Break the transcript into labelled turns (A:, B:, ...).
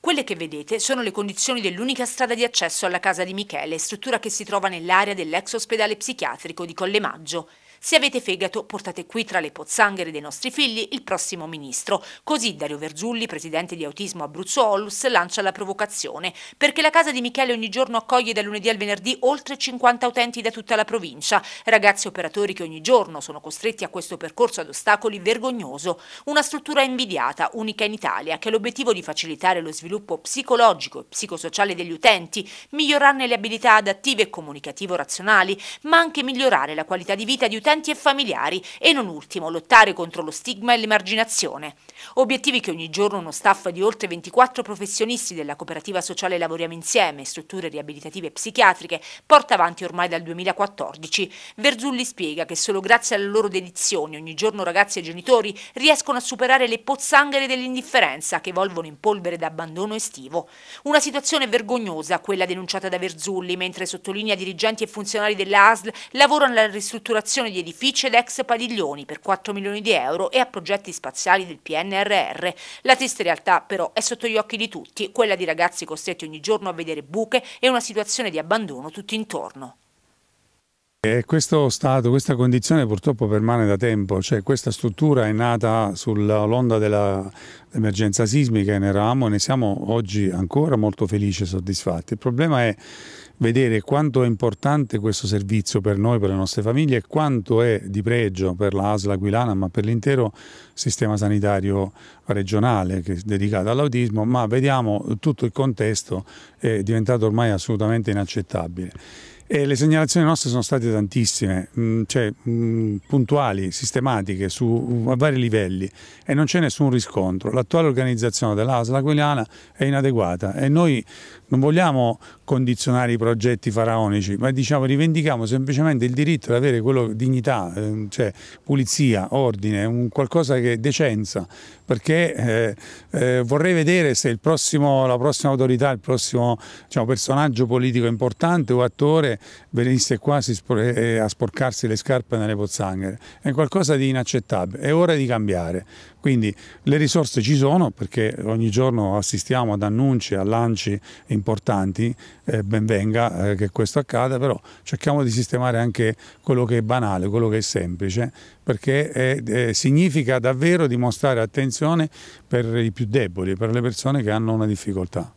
A: Quelle che vedete sono le condizioni dell'unica strada di accesso alla casa di Michele, struttura che si trova nell'area dell'ex ospedale psichiatrico di Collemaggio. Se avete fegato, portate qui tra le pozzanghere dei nostri figli il prossimo ministro. Così Dario Verzulli, presidente di Autismo Abruzzo Ollus, lancia la provocazione, perché la casa di Michele ogni giorno accoglie da lunedì al venerdì oltre 50 utenti da tutta la provincia, ragazzi operatori che ogni giorno sono costretti a questo percorso ad ostacoli vergognoso, una struttura invidiata, unica in Italia, che ha l'obiettivo di facilitare lo sviluppo psicologico e psicosociale degli utenti, migliorarne le abilità adattive e comunicativo-razionali, ma anche migliorare la qualità di vita di utenti emittenti e familiari e non ultimo lottare contro lo stigma e l'emarginazione. Obiettivi che ogni giorno uno staff di oltre 24 professionisti della cooperativa sociale Lavoriamo Insieme, strutture riabilitative e psichiatriche, porta avanti ormai dal 2014. Verzulli spiega che solo grazie alle loro dedizioni ogni giorno ragazzi e genitori riescono a superare le pozzanghere dell'indifferenza che evolvono in polvere d'abbandono estivo. Una situazione vergognosa quella denunciata da Verzulli, mentre sottolinea dirigenti e funzionari della ASL lavorano alla ristrutturazione di agli edifici ed ex padiglioni per 4 milioni di euro e a progetti spaziali del PNRR. La triste realtà però è sotto gli occhi di tutti, quella di ragazzi costretti ogni giorno a vedere buche e una situazione di abbandono tutto intorno.
B: E questo stato, questa condizione purtroppo permane da tempo, cioè questa struttura è nata sull'onda dell'emergenza sismica e ne eravamo e ne siamo oggi ancora molto felici e soddisfatti. Il problema è vedere quanto è importante questo servizio per noi, per le nostre famiglie e quanto è di pregio per la ASL Aquilana, ma per l'intero sistema sanitario regionale che è dedicato all'autismo, ma vediamo tutto il contesto è diventato ormai assolutamente inaccettabile. E le segnalazioni nostre sono state tantissime, mm, cioè mm, puntuali, sistematiche, su, a vari livelli e non c'è nessun riscontro. L'attuale organizzazione dell'ASL aquilana è inadeguata e noi non vogliamo condizionare i progetti faraonici, ma diciamo, rivendichiamo semplicemente il diritto di avere quello dignità, ehm, cioè pulizia, ordine, un qualcosa che decenza, perché eh, eh, vorrei vedere se prossimo, la prossima autorità, il prossimo diciamo, personaggio politico importante o attore venisse qua eh, a sporcarsi le scarpe nelle pozzanghere. È qualcosa di inaccettabile, è ora di cambiare. Quindi le risorse ci sono perché ogni giorno assistiamo ad annunci, a lanci importanti, eh, ben venga eh, che questo accada, però cerchiamo di sistemare anche quello che è banale, quello che è semplice, perché è, è, significa davvero dimostrare attenzione per i più deboli, per le persone che hanno una difficoltà.